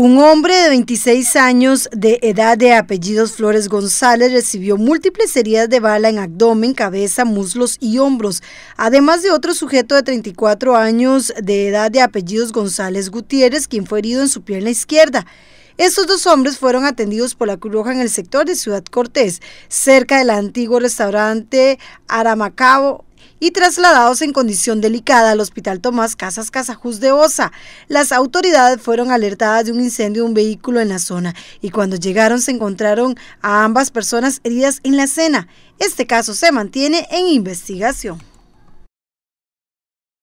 Un hombre de 26 años de edad de apellidos Flores González recibió múltiples heridas de bala en abdomen, cabeza, muslos y hombros, además de otro sujeto de 34 años de edad de apellidos González Gutiérrez, quien fue herido en su pierna izquierda. Estos dos hombres fueron atendidos por la Cruz en el sector de Ciudad Cortés, cerca del antiguo restaurante Aramacabo y trasladados en condición delicada al Hospital Tomás Casas Casajus de Osa. Las autoridades fueron alertadas de un incendio de un vehículo en la zona y cuando llegaron se encontraron a ambas personas heridas en la escena. Este caso se mantiene en investigación.